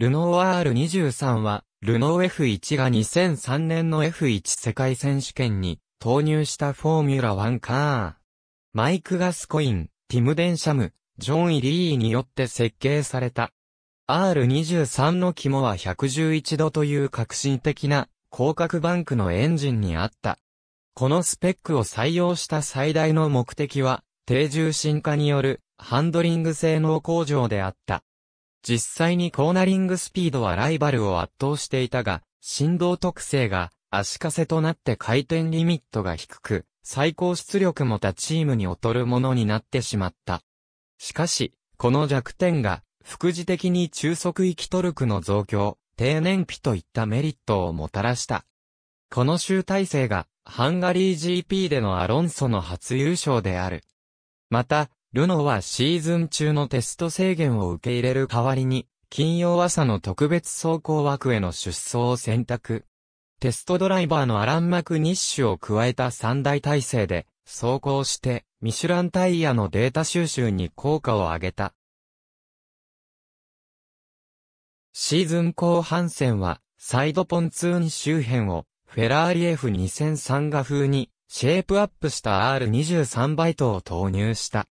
ルノー R23 は、ルノー F1 が2003年の F1 世界選手権に投入したフォーミュラ1カー。マイク・ガスコイン、ティム・デンシャム、ジョン・イリーによって設計された。R23 の肝は111度という革新的な広角バンクのエンジンにあった。このスペックを採用した最大の目的は、低重心化によるハンドリング性能向上であった。実際にコーナリングスピードはライバルを圧倒していたが、振動特性が足かせとなって回転リミットが低く、最高出力も他チームに劣るものになってしまった。しかし、この弱点が、副次的に中速域トルクの増強、低燃費といったメリットをもたらした。この集大成が、ハンガリー GP でのアロンソの初優勝である。また、ルノーはシーズン中のテスト制限を受け入れる代わりに、金曜朝の特別走行枠への出走を選択。テストドライバーのアラン・マクニッシュを加えた3大体制で、走行して、ミシュランタイヤのデータ収集に効果を上げた。シーズン後半戦は、サイドポンツーン周辺を、フェラーリ F2003 画風に、シェイプアップした R23 バイトを投入した。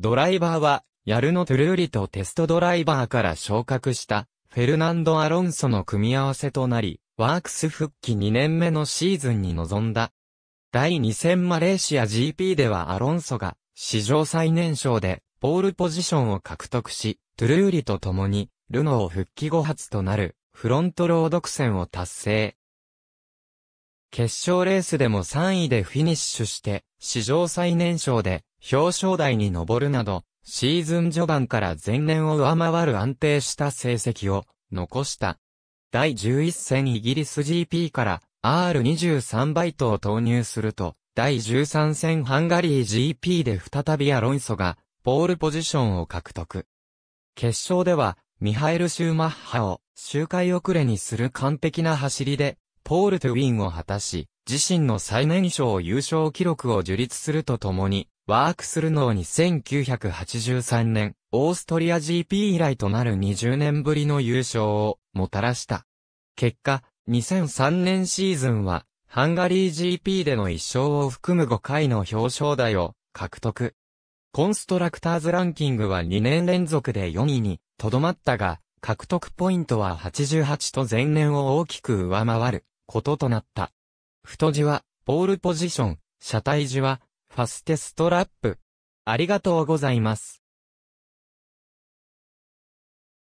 ドライバーは、ヤルのトゥルーリとテストドライバーから昇格した、フェルナンド・アロンソの組み合わせとなり、ワークス復帰2年目のシーズンに臨んだ。第2戦マレーシア GP ではアロンソが、史上最年少で、ポールポジションを獲得し、トゥルーリと共に、ルノー復帰後発となる、フロントロード占を達成。決勝レースでも3位でフィニッシュして、史上最年少で、表彰台に上るなど、シーズン序盤から前年を上回る安定した成績を残した。第11戦イギリス GP から R23 バイトを投入すると、第13戦ハンガリー GP で再びアロンソがポールポジションを獲得。決勝では、ミハエル・シューマッハを周回遅れにする完璧な走りで、ポール・トゥ・ウィンを果たし、自身の最年少優勝記録を樹立するとともに、ワークするのに1983年、オーストリア GP 以来となる20年ぶりの優勝をもたらした。結果、2003年シーズンは、ハンガリー GP での1勝を含む5回の表彰台を獲得。コンストラクターズランキングは2年連続で4位にとどまったが、獲得ポイントは88と前年を大きく上回ることとなった。太字は、ポールポジション、車体字は、ファステストラップ。ありがとうございます。